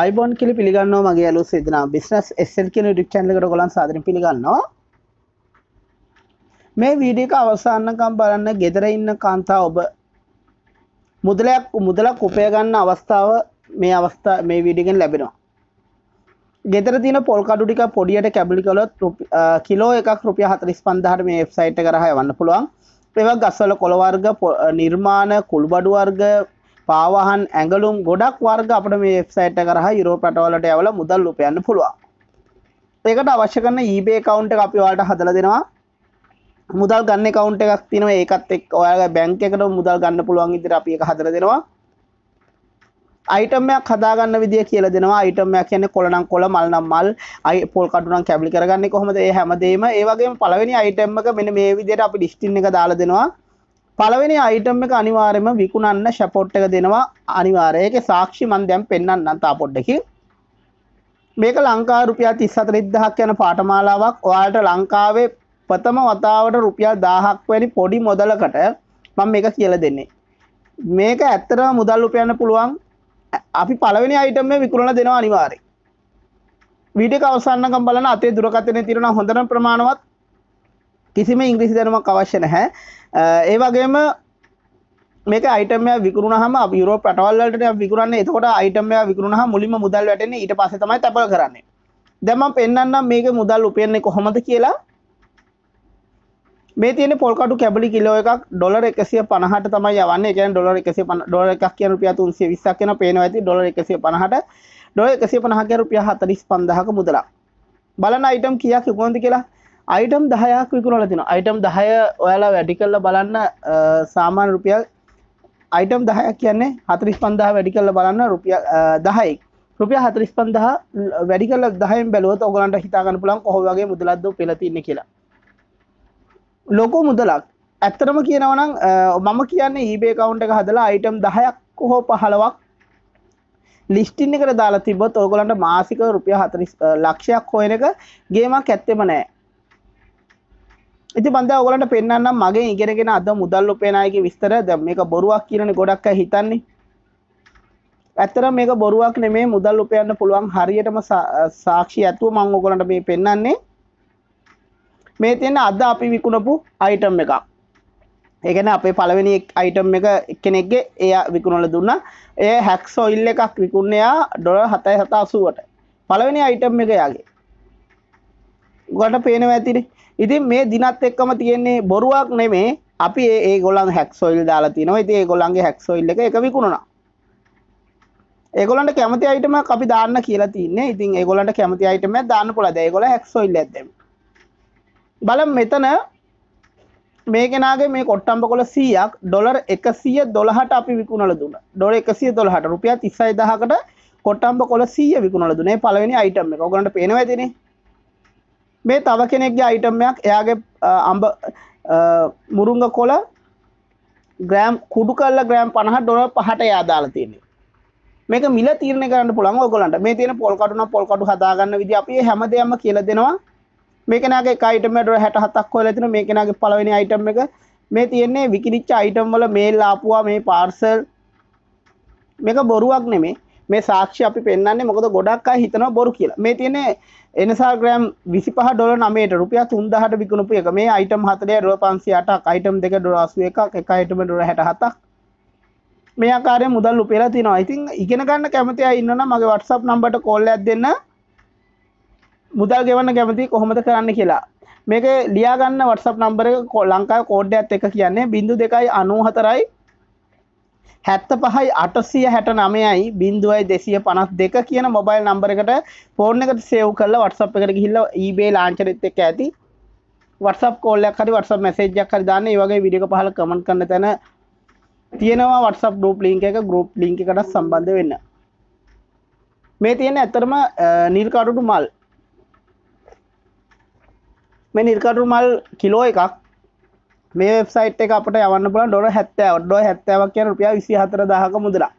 අයිබොන් කිලි පිළිගන්නවා මගේ අලු සිදන බිස්නස් එස්සල් කියන ඩික් චන්ලකට ගොලන් සාදරින් පිළිගන්නවා මේ වීඩියක අවසාන්නකම් බලන්න ගෙදර ඉන්න කාන්තා ඔබ මුදලයක් මුදලක් උපයගන්න අවස්ථාව මේ අවස්ථා මේ වීඩිගෙන් ලැබෙනවා ගෙදර තින පොල්කඩු ටික පොඩියට කැබලි කළොත් කිලෝ එකක් රුපිය හතරිස් පන්දහට මේ වෙබ්සයිට් කරහ වන්න පුළුවන් ඒවා ගස්වල කොළවර්ග නිර්මාණ කුළුබඩු වර්ග පාවහන් ඇඟලුම් ගොඩක් වර්ග අපට මේ වෙබ්සයිට් එක කරහා යුරෝප රටවලට යවලා මුදල් උපයන්න පුළුවන්. ඒකට අවශ්‍ය කරන eBay account එක අපි ඔයාලට හදලා දෙනවා. මුදල් ගන්න account එකක් තියෙනවා. ඒකත් එක්ක ඔයාලගේ බැංක් එකට මුදල් ගන්න පුළුවන් විදිහට අපි ඒක හදලා දෙනවා. අයිටම් එකක් හදාගන්න විදිය කියලා දෙනවා අයිටම් එකක් කියන්නේ කොළ නම් කොළ මල් නම් මල් අයි පොල් කටු නම් කැබලි කරගන්නේ කොහොමද ඒ හැමදේම ඒ වගේම පළවෙනි අයිටම් එක මෙන්න මේ විදියට අපි ලිස්ටින් එක දාලා දෙනවා පළවෙනි අයිටම් එක අනිවාර්යයෙන්ම විකුණන්න ෂැපොට් එක දෙනවා අනිවාර්යයෙන් ඒකේ සාක්ෂි මම දැන් පෙන්වන්නම් තා පොඩ්ඩකින් මේක ලංකා රුපියල් 34000ක් යන පාඨමාලාවක් ඔයාලට ලංකාවේ ප්‍රථම වතාවට රුපියල් 1000ක් වැනි පොඩි මොදලකට මම මේක කියලා දෙන්නේ මේක ඇත්තටම මුදල් උපයන්න පුළුවන් අපි පළවෙනි අයිටම් එක විකුණලා දෙනවා අනිවාර්යයෙන් වීඩියෝ එක අවසන් කරනකම් බලන අතේ දුරකථනයේ තියෙන හොඳම ප්‍රමාණවත් කිසිම ඉංග්‍රීසි දැනුමක් අවශ්‍ය නැහැ ඒ වගේම මේක අයිටමය විකරුණහම යුරෝප රටවල්ලට විකරන්නේ එතකොට අයිටමය විකරුණහ මුලිම මුදල් වැටන්නේ ඊට පස්සේ තමයි තැපල් කරන්නේ දැන් මම පෙන්වන්නම් මේක මුදල් උපයන්නේ කොහොමද කියලා මේ තියෙන පොල්කටු කැබලි කිලෝ එකක් ඩොලර් 150ට තමයි යවන්නේ. ඒ කියන්නේ ඩොලර් 150 ඩොලර් එකක් කියන රුපියල් 320ක් වෙන පේනවා ඇති ඩොලර් 150ට ඩොලර් 150 කියන රුපියල් 45000ක මුදලක්. බලන අයිටම් කීයක් ඉක්මනද කියලා අයිටම් දහයක් විකුණල තින අයිටම් දහය ඔයාලා වැඩි කල්ල බලන්න සාමාන් රුපියල් අයිටම් දහයක් කියන්නේ හතරිස් පන්දහ වැඩි කල්ල බලන්න රුපිය දහයි රුපිය හතරිස් පන්දහ වැඩි කල්ල දහයිම් බැලුවත් ඔගලන්ට හිතාගන්න පුලන් කොහොවගේ මුදලක්ද පෙලතින්න කියලා ලොකෝ මුදලක් ඇත්තරම කියනවනම් මම කියන්න ඒබේ කවුන්් එක හදලා අයිටම් දහයක් කොහෝ පහලවක් ලිස්ටින්න එකට දාලා තිබොත් ඕගලන්ට මාසික රුපිය හතරිස් ලක්ෂයක් හොයන එක ගේමක් ඇත්තෙම නෑ ඉති බඳ ඔලට පෙන්න්නම් මගේ ඉගෙනගෙන අද මුදල් උපේනායගේ විස්තර ද මේක බොරුවක් කියන ගොඩක් හිතන්නේ ඇත්තර මේක බොරුවක් නෙමේ මුදල් උපයන්න පුළුවන් හරියටම සාක්ෂි ඇතුව මං ඔගොලට මේ පෙන්න්නන්නේ මේ තියෙන අද අපි විකුණපු අයිටම් එකක් ඒකන අපේ පළවෙනි අයිටම් එක කෙනෙක්ගේ එය විකුණල දුන්න ඒ හැක්සෝඉල්ල එකක් විකුණයා ඩොල හතයි හතාසුවට පළවෙනි අයිටම් එක යාගේ ගොඩ පේනව ඇතිනේ ඉතින් මේ දිනත් එක්කම තියෙන්නේ බොරුවක් නෙමේ අපි ඒ ඒගොල්ලන් හැක්සොයිල් දාලා තියෙනවා ඉතින් ඒගොල්ලන්ගේ හැක්සොයිල් එක එක විකුණුණා ඒගොල්ලන්ට කැමති අයිටම අපි දාන්න කියලා තියන්නේ ඉතින් ඒගොල්ලන්ට කැමති අයිටම දාන්න පුළුවන් ඒගොල්ලෝ හැක්සොයිල් ඇද්දෙම බලමු මෙතන මේ කෙනගේ මේ කොට්ටම්බකොල සීයක් ඩොලර් එකසිය දොළහට අපි විකුණල දුන්න ඩොල එකසිය දොළහට රුපියා තිස්සයි දහකට කොට්ටම්බ කොල සීය විකුණල දුනේ පලවෙනි අයිටම් එක ගොට පේනවතිනේ මේ තව කෙනෙක්ගේ අයිටම්යක් එයාගේ අම්බ මුරුංග කොල ග්‍රෑම් කුඩු කල්ල ග්‍රෑම් පණහ ඩොල පහට යාදාලා තියන්නේ මේක මිල තීරණය කරන්න පුළුවන් ඔයගොල්ලන්ට මේ තියෙන පොල් කටුන පොල් කටු හදාගන්න විදිය අපි හැම දෙයක්ම කියලා දෙනවා මේ කෙනාගේ එක අයිටම් එක ඩොලර් 67ක් හොයලා තිනවා මේ කෙනාගේ පළවෙනි අයිටම් එක මේ තියෙන්නේ විකිණිච්ච අයිටම් වල මේල් ආපුවා මේ පාර්සල් මේක බොරුවක් නෙමෙයි මේ සාක්ෂි අපි පෙන්න්නේ මොකද ගොඩක් අයි හිතනවා බොරු කියලා මේ තියෙන එනසාග්‍රෑම් විසි පහ ඩොල නමේට රුපිය තුන්දහට විකුණපු එක මේ අයිටම් හතරය රුව පන්සි අටක් අයිටම් දෙක ඩොලස්ුව එකක් එක අයිටම ඩොල හැට හතක් මේ ආකාරය මුදල් උපේලා තිනවා ඉතින් ඉගෙන ගන්න කැමති අය ඉන්නවා මගේ WhatsApp නම්බරට කෝල් එකක් දෙන්න මුදල් ගෙවන්න කැමති කොහොමද කරන්න කියලා මේක ලියාගන්න WhatsApp නම්බර එක ලංකාව කෝඩ්ඩයක්ත් එක කියන්නේ බිඳු දෙකයි අනූ හතරයි හැත්ත පහයි අටසිය හැට නමයයි බින්දුවයි දෙසිය පනස් දෙක කියන මොබයිල් නම්බරකට ෆෝර්න එකට සේව් කරලා වටසප් එකට ගිහිල්ල ඊබේ ලාංචරිත් එක්ක ඇති වටසප් කෝල්ලයක් හරි වටසප් මැසේජ්යක් හරි දාන්න ඒ වගේ වීඩියෝ එක පහල කමෙන්ට් කරන තැන තියෙනවා වටසප් ගෲප් ලින්ක් එක ගෲප් ලින්ක් එකට සම්බන්ධ වෙන්න මේ තියෙන ඇත්තරම නිල් කටුටු මල් මේ නිල් කටුටු මල් කිලෝ එකක් මේ වෙබ්සයිට් එක අපට යවන්න පුළුවන් ඩොලර් 70ක් ඩොලර් 70ක් කියන රුපියල් 24000ක මුදලක්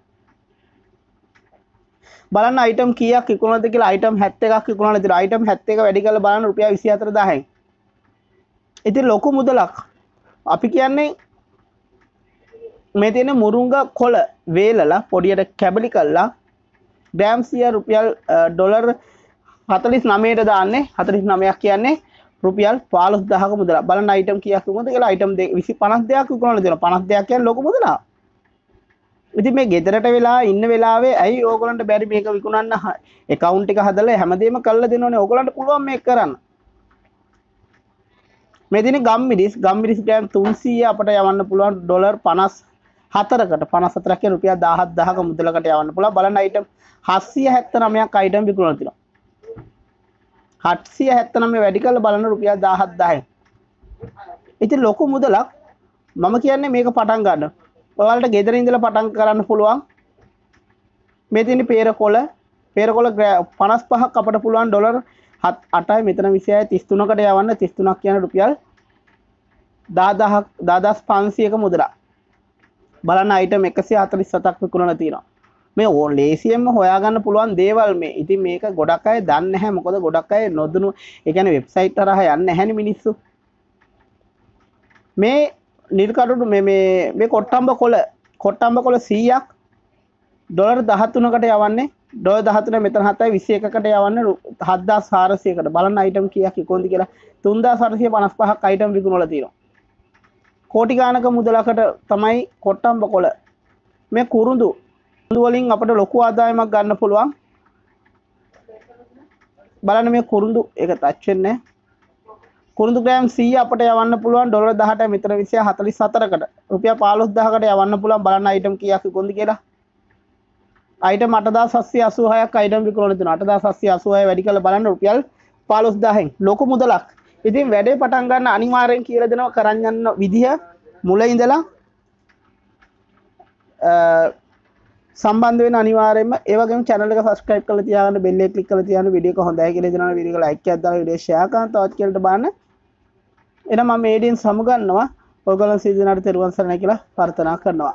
බලන්න අයිටම් කීයක් ඉක්මනද කියලා අයිටම් 71ක් ඉක්මනලා තියෙනවා අයිටම් 71 වැඩි කරලා බලන්න රුපියල් 24000යි ඉතින් ලොකු මුදලක් අපි කියන්නේ මේ තියෙන මුරුංග කොළ වේලලා පොඩියට කැබලි කරලා ග්‍රෑම් 100 රුපියල් ඩොලර් 49ට දාන්නේ 49ක් කියන්නේ රුපියල් පාලොස් දහක මුදලා බලන්න අයිටම් කියක් මොද කියලා අයිටම් විසි පනස් දෙයක් විකුණලා දෙනවා පනස් දෙයක් කියන්නේ ලොකු මුදලා ඉතින් මේ ගෙදරට වෙලා ඉන්න වෙලාවේ ඇයි ඕගලන්ට බැරි මේක විකුණන්න account එක හදලා හැමදේම කරලා දෙනෝනේ ඕගලන්ට පුළුවන් මේක කරන්න මේ දින ගම්මිරිස් ගම්මිරිස් ගෑන් 300 අපට යවන්න පුළුවන් ඩොලර් 54කට 54ක රුපියල් 17000ක මුදලකට යවන්න පුළුවන් බලන්න අයිටම් 779ක් අයිටම් විකුණලා තියෙනවා හට්සිය හැත්තනම වැඩි කල බලන රුපියල් දාහත්දායි ඉති ලොකු මුදලක් මම කියන්නේ මේක පටන් ගන්න ඔයාලට ගෙදර ඉඳලා පටන් කරන්න පුළුවන් මේ තියෙන පේර කොළ පේර කොළ 55ක් අපට පුළුවන් ඩොලර් 8යි මෙතන 26යි 33කට යවන්න 33ක් කියන රුපියල් 10000 12500ක මුදලක් බලන්න අයිටම් 147ක් විකුණලා තියෙනවා මේ ඕ ලේසියෙන්ම හොයාගන්න පුළුවන් දේවල් මේ ඉතින් මේක ගොඩක් අය දන්නේ නැහැ මොකද ගොඩක් අය නොදනු ඒ කියන්නේ වෙබ්සයිට් හරහා යන්නේ නැහැ මිනිස්සු මේ නිල් කටුඩු මේ මේ මේ කොට්ටම්බ කොළ කොට්ටම්බ කොළ 100ක් ඩොලර් 13කට යවන්නේ ඩොලර් 13 මෙතන 7යි 21කට යවන්නේ 7400කට බලන්න අයිටම් කීයක් කොන්ද කියලා 3455ක් අයිටම් විකුණලා තියෙනවා කෝටි ගානක මුදලකට තමයි කොට්ටම්බ කොළ මේ කුරුඳු වලින් අපට ලොකු ආදායමක් ගන්න පුළුවන් බලන්න මේ කුරුඳු එක ටච් වෙන්නේ කුරුඳු ග්‍රෑම් 100 අපට යවන්න පුළුවන් ඩොලර් 18 මෙතන 244කට රුපියල් 15000කට යවන්න පුළුවන් බලන්න අයිටම් කීයක් විකුණුද කියලා අයිටම් 8786ක් අයිටම් විකුණන දෙනවා 8786 වැඩි කරලා බලන්න රුපියල් 15000න් ලොකු මුදලක් ඉතින් වැඩේ පටන් ගන්න අනිවාර්යෙන් කියලා දෙනවා කරන් යන විදිහ මුල ඉඳලා සම්බන්ධ වෙන අනිවාර්යෙන්ම ඒ වගේම channel එක subscribe කරලා තියාගන්න bell එක click කරලා තියාගන්න video එක හොඳයි කියලා දෙනවා video එක like එකක් දාලා video share කරන තවත් කෙනෙක්ට බලන්න එහෙනම් මම මේඩින් සමුගන්නවා ඔයගොල්ලෝ සීසනාට තෙරුවන් සරණයි කියලා ප්‍රාර්ථනා කරනවා